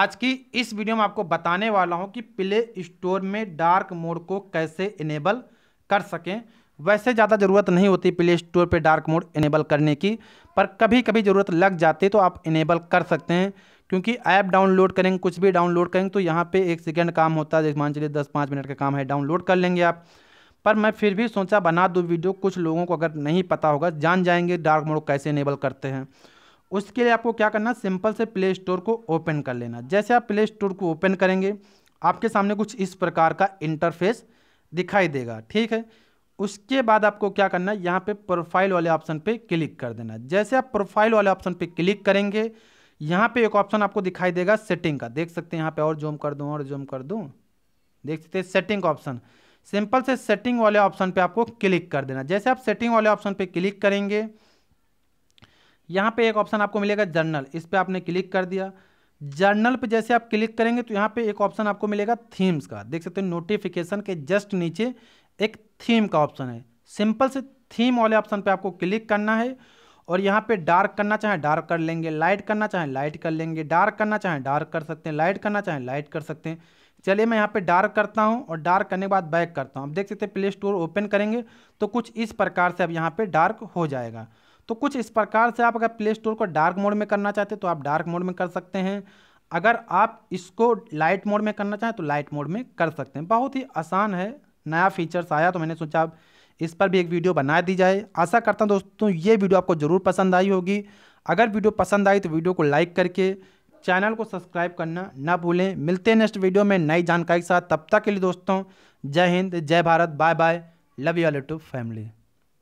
आज की इस वीडियो में आपको बताने वाला हूं कि प्ले स्टोर में डार्क मोड को कैसे इनेबल कर सकें वैसे ज़्यादा ज़रूरत नहीं होती प्ले स्टोर पे डार्क मोड इनेबल करने की पर कभी कभी ज़रूरत लग जाती तो आप इनेबल कर सकते हैं क्योंकि ऐप डाउनलोड करेंगे कुछ भी डाउनलोड करेंगे तो यहाँ पे एक सेकेंड काम होता है जैसे मान चलिए दस पाँच मिनट का काम है डाउनलोड कर लेंगे आप पर मैं फिर भी सोचा बना दूँ वीडियो कुछ लोगों को अगर नहीं पता होगा जान जाएंगे डार्क मोड कैसे इनेबल करते हैं उसके लिए आपको क्या करना सिंपल से प्ले स्टोर को ओपन कर लेना जैसे आप प्ले स्टोर को ओपन करेंगे आपके सामने कुछ इस प्रकार का इंटरफेस दिखाई देगा ठीक है उसके बाद आपको क्या करना है यहाँ पे प्रोफाइल वाले ऑप्शन पे क्लिक कर देना जैसे आप प्रोफाइल वाले ऑप्शन पे क्लिक करेंगे यहाँ पे एक ऑप्शन आपको दिखाई देगा सेटिंग का देख सकते हैं यहाँ पे और जूम कर दूँ और जूम कर दूँ देख सकते हैं सेटिंग ऑप्शन सिंपल से सेटिंग वाले ऑप्शन पे आपको क्लिक कर देना जैसे आप सेटिंग वाले ऑप्शन पे क्लिक करेंगे यहाँ पे एक ऑप्शन आपको मिलेगा जर्नल इस पर आपने क्लिक कर दिया जर्नल पे जैसे आप क्लिक करेंगे तो यहाँ पे एक ऑप्शन आपको मिलेगा थीम्स का देख सकते हो नोटिफिकेशन के जस्ट नीचे एक थीम का ऑप्शन है सिंपल से थीम वाले ऑप्शन पे आपको क्लिक करना है और यहाँ पे डार्क करना चाहे डार्क कर लेंगे लाइट करना चाहे लाइट कर लेंगे डार्क करना चाहे डार्क कर सकते हैं लाइट करना चाहे लाइट कर सकते हैं चलिए मैं यहाँ पे डार्क करता हूँ और डार्क करने के बाद बैक करता हूँ आप देख सकते हैं प्ले स्टोर ओपन करेंगे तो कुछ इस प्रकार से अब यहाँ पे डार्क हो जाएगा तो कुछ इस प्रकार से आप अगर प्ले स्टोर को डार्क मोड में करना चाहते तो आप डार्क मोड में कर सकते हैं अगर आप इसको लाइट मोड में करना चाहें तो लाइट मोड में कर सकते हैं बहुत ही आसान है नया फीचर्स आया तो मैंने सोचा आप इस पर भी एक वीडियो बना दी जाए आशा करता हूँ दोस्तों ये वीडियो आपको ज़रूर पसंद आई होगी अगर वीडियो पसंद आई तो वीडियो को लाइक करके चैनल को सब्सक्राइब करना ना भूलें मिलते हैं नेक्स्ट वीडियो में नई जानकारी के साथ तब तक के लिए दोस्तों जय हिंद जय Bharat bye bye love you to family